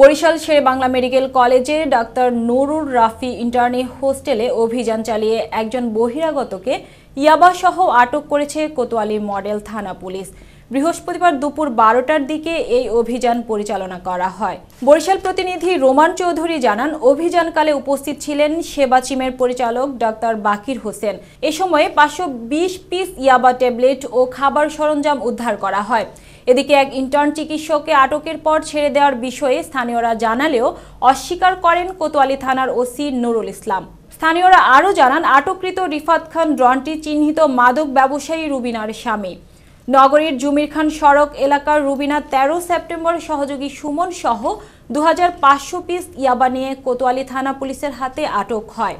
Barishal Sher Bangla medical কলেজে doctor Nurur Rafi internee হোস্টেলে অভিযান চালিয়ে একজন বহিরাগতকে ইয়াবাসহ আটক করেছে কোতোয়ালি মডেল থানা পুলিশ বৃহস্পতিবার দুপুর বারোটার দিকে এই অভিযান পরিচালনা করা হয় বরিশাল প্রতিনিধি রোমান চৌধুরী জানান অভিযানকালে উপস্থিত ছিলেন সেবা চিমের পরিচালক ডাক্তার বাকির হোসেন এ সময়ে পাঁচশো পিস ইয়াবা ট্যাবলেট ও খাবার সরঞ্জাম উদ্ধার করা হয় এদিকে এক ইন্টার্ন চিকিৎসককে আটকের পর ছেড়ে দেওয়ার বিষয়ে স্থানীয়রা জানালেও অস্বীকার করেন কোতোয়ালি থানার ওসি নুরুল ইসলাম স্থানীয়রা আরও জানান আটককৃত রিফাত খান ড্রনটি চিহ্নিত মাদক ব্যবসায়ী রুবিনার স্বামী নগরীর জুমির খান সড়ক এলাকার রুবিনা ১৩ সেপ্টেম্বর সহযোগী সুমন সহ দু পিস ইয়াবা নিয়ে কোতোয়ালি থানা পুলিশের হাতে আটক হয়